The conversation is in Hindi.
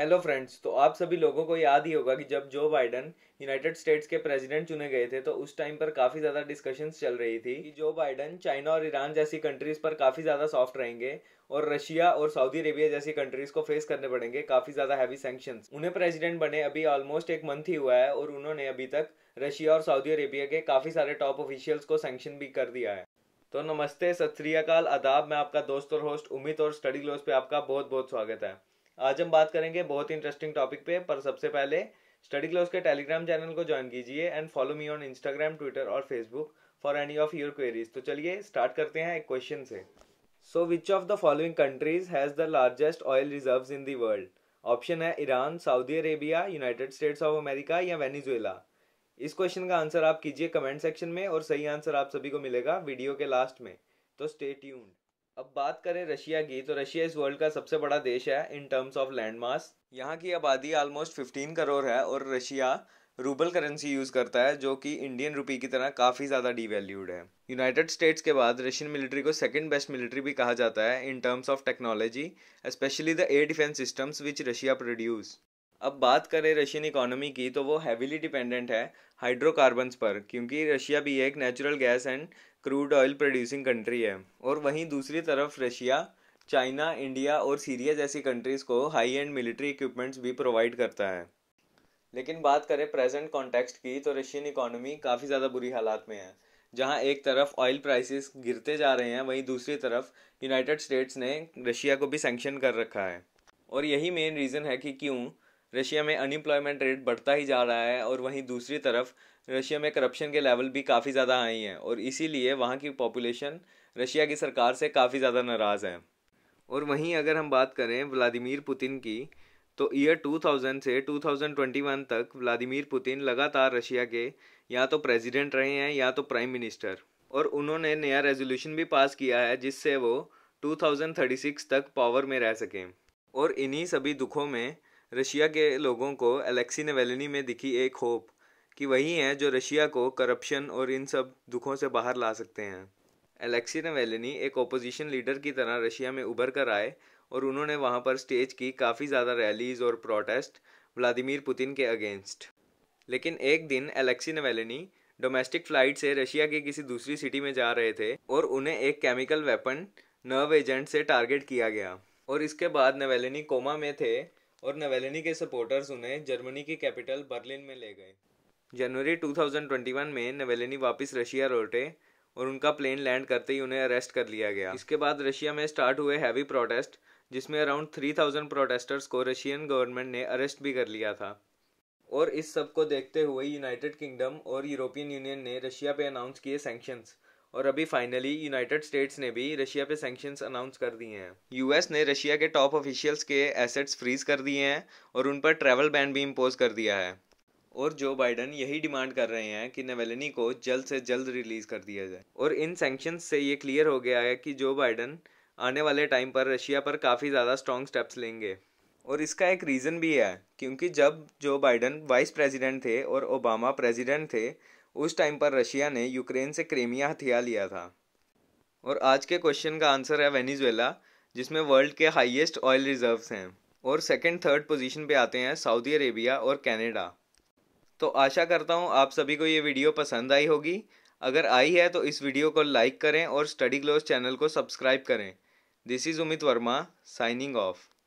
हेलो फ्रेंड्स तो आप सभी लोगों को याद ही होगा कि जब जो बाइडन यूनाइटेड स्टेट्स के प्रेसिडेंट चुने गए थे तो उस टाइम पर काफ़ी ज़्यादा डिस्कशंस चल रही थी कि जो बाइडन चाइना और ईरान जैसी कंट्रीज़ पर काफ़ी ज़्यादा सॉफ्ट रहेंगे और रशिया और सऊदी अरेबिया जैसी कंट्रीज़ को फेस करने पड़ेंगे काफ़ी ज़्यादा हैवी सेंक्शंस उन्हें प्रेसिडेंट बने अभी ऑलमोस्ट एक मंथ ही हुआ है और उन्होंने अभी तक रशिया और सऊदी अरेबिया के काफ़ी सारे टॉप ऑफिशियल्स को सेंक्शन भी कर दिया है तो नमस्ते सत आदाब मैं आपका दोस्त और होस्ट उमित और स्टडी ग्लोज पे आपका बहुत बहुत स्वागत है आज हम बात करेंगे बहुत इंटरेस्टिंग टॉपिक पे पर सबसे पहले स्टडी क्लोज के टेलीग्राम चैनल को ज्वाइन कीजिए and follow me on Instagram Twitter और Facebook for any of your queries तो चलिए स्टार्ट करते हैं एक क्वेश्चन से so which of the following countries has the largest oil reserve in the world option है Iran Saudi Arabia United States of America या वेनेजुएला इस क्वेश्चन का आंसर आप कीजिए कमेंट सेक्शन में और सही आंसर आप सभी को मिलेगा वीडियो के लास्ट में तो स्टे ट्यून्ड अब बात करें रशिया की तो रशिया इस वर्ल्ड का सबसे बड़ा देश है in terms of land mass यहाँ की आबादी आलमोस्ट 15 करोड़ है और रशिया रूबल करेंसी यूज़ करता है जो कि इंडियन रुपी की तरह काफ़ी ज़्यादा डीवैल्यूड है यूनाइटेड स्टेट्स के बाद रशियन मिलिट्री को सेकंड बेस्ट मिलिट्री भी कहा जाता है in terms of technology specially the air defence systems which Russia produce अब बात करें रशियन इकोनॉमी की तो वो हैविली डिपेंडेंट है हाइड्रोकार्बन्स पर क्योंकि रशिया भी एक natural gas and crude oil producing country है और वहीं दूसरी तरफ रशिया चाइना इंडिया और सीरिया जैसी कंट्रीज़ को हाई एंड मिलिट्री इक्विपमेंट्स भी प्रोवाइड करता है लेकिन बात करें प्रेजेंट कॉन्टेक्स्ट की तो रशियन इकोनॉमी काफ़ी ज़्यादा बुरी हालात में है जहाँ एक तरफ ऑयल प्राइसेस गिरते जा रहे हैं वहीं दूसरी तरफ यूनाइटेड स्टेट्स ने रशिया को भी सेंक्शन कर रखा है और यही मेन रीज़न है कि क्यों रशिया में अनएम्प्लॉयमेंट रेट बढ़ता ही जा रहा है और वहीं दूसरी तरफ रशिया में करप्शन के लेवल भी काफ़ी ज़्यादा आई हैं और इसीलिए वहाँ की पॉपुलेशन रशिया की सरकार से काफ़ी ज़्यादा नाराज़ है और वहीं अगर हम बात करें व्लादिमीर पुतिन की तो ईयर 2000 से 2021 तक व्लादिमीर पुतिन लगातार रशिया के या तो प्रेसिडेंट रहे हैं या तो प्राइम मिनिस्टर और उन्होंने नया रेजोल्यूशन भी पास किया है जिससे वो 2036 तक पावर में रह सकें और इन्हीं सभी दुखों में रशिया के लोगों को एलेक्सी नवेलनी में दिखी एक होप कि वही हैं जो रशिया को करप्शन और इन सब दुखों से बाहर ला सकते हैं एलेक्सी नवेलनी एक ओपोजिशन लीडर की तरह रशिया में उभर कर आए और उन्होंने वहाँ पर स्टेज की काफ़ी ज़्यादा रैलीज और प्रोटेस्ट व्लादिमीर पुतिन के अगेंस्ट लेकिन एक दिन एलेक्सी नवेलनी डोमेस्टिक फ्लाइट से रशिया की किसी दूसरी सिटी में जा रहे थे और उन्हें एक केमिकल वेपन नर्व एजेंट से टारगेट किया गया और इसके बाद नवेलिनी कोमा में थे और नवेलनी के सपोर्टर्स उन्हें जर्मनी के कैपिटल बर्लिन में ले गए जनवरी 2021 में नवेलनी वापस रशिया लौटे और उनका प्लेन लैंड करते ही उन्हें अरेस्ट कर लिया गया इसके बाद रशिया में स्टार्ट हुए हैवी प्रोटेस्ट जिसमें अराउंड थाउजेंड प्रोटेस्टर्स को रशियन गवर्नमेंट ने अरेस्ट भी कर लिया था और इस सब को देखते हुए यूनाइटेड किंगडम और यूरोपियन यूनियन ने रशिया पे अनाउंस किए सैंक्शंस और अभी फाइनली यूनाइटेड स्टेट्स ने भी रशिया पे सैंक्शंस अनाउंस कर दिए हैं यूएस ने रशिया के टॉप ऑफिशियल्स के एसेट्स फ्रीज कर दिए हैं और उन पर ट्रैवल बैन भी इम्पोज कर दिया है और जो बाइडन यही डिमांड कर रहे हैं कि नवेलनी को जल्द से जल्द रिलीज कर दिया जाए और इन सैंक्शंस से ये क्लियर हो गया है कि जो बाइडन आने वाले टाइम पर रशिया पर काफ़ी ज़्यादा स्ट्रॉन्ग स्टेप्स लेंगे और इसका एक रीज़न भी है क्योंकि जब जो बाइडन वाइस प्रेसिडेंट थे और ओबामा प्रेसिडेंट थे उस टाइम पर रशिया ने यूक्रेन से क्रेमिया हथिया लिया था और आज के क्वेश्चन का आंसर है वेनेजुएला जिसमें वर्ल्ड के हाईएस्ट ऑयल रिजर्व्स हैं और सेकंड थर्ड पोजीशन पे आते हैं सऊदी अरेबिया और कनाडा तो आशा करता हूँ आप सभी को ये वीडियो पसंद आई होगी अगर आई है तो इस वीडियो को लाइक करें और स्टडी ग्लोज चैनल को सब्सक्राइब करें this is Umit Verma signing of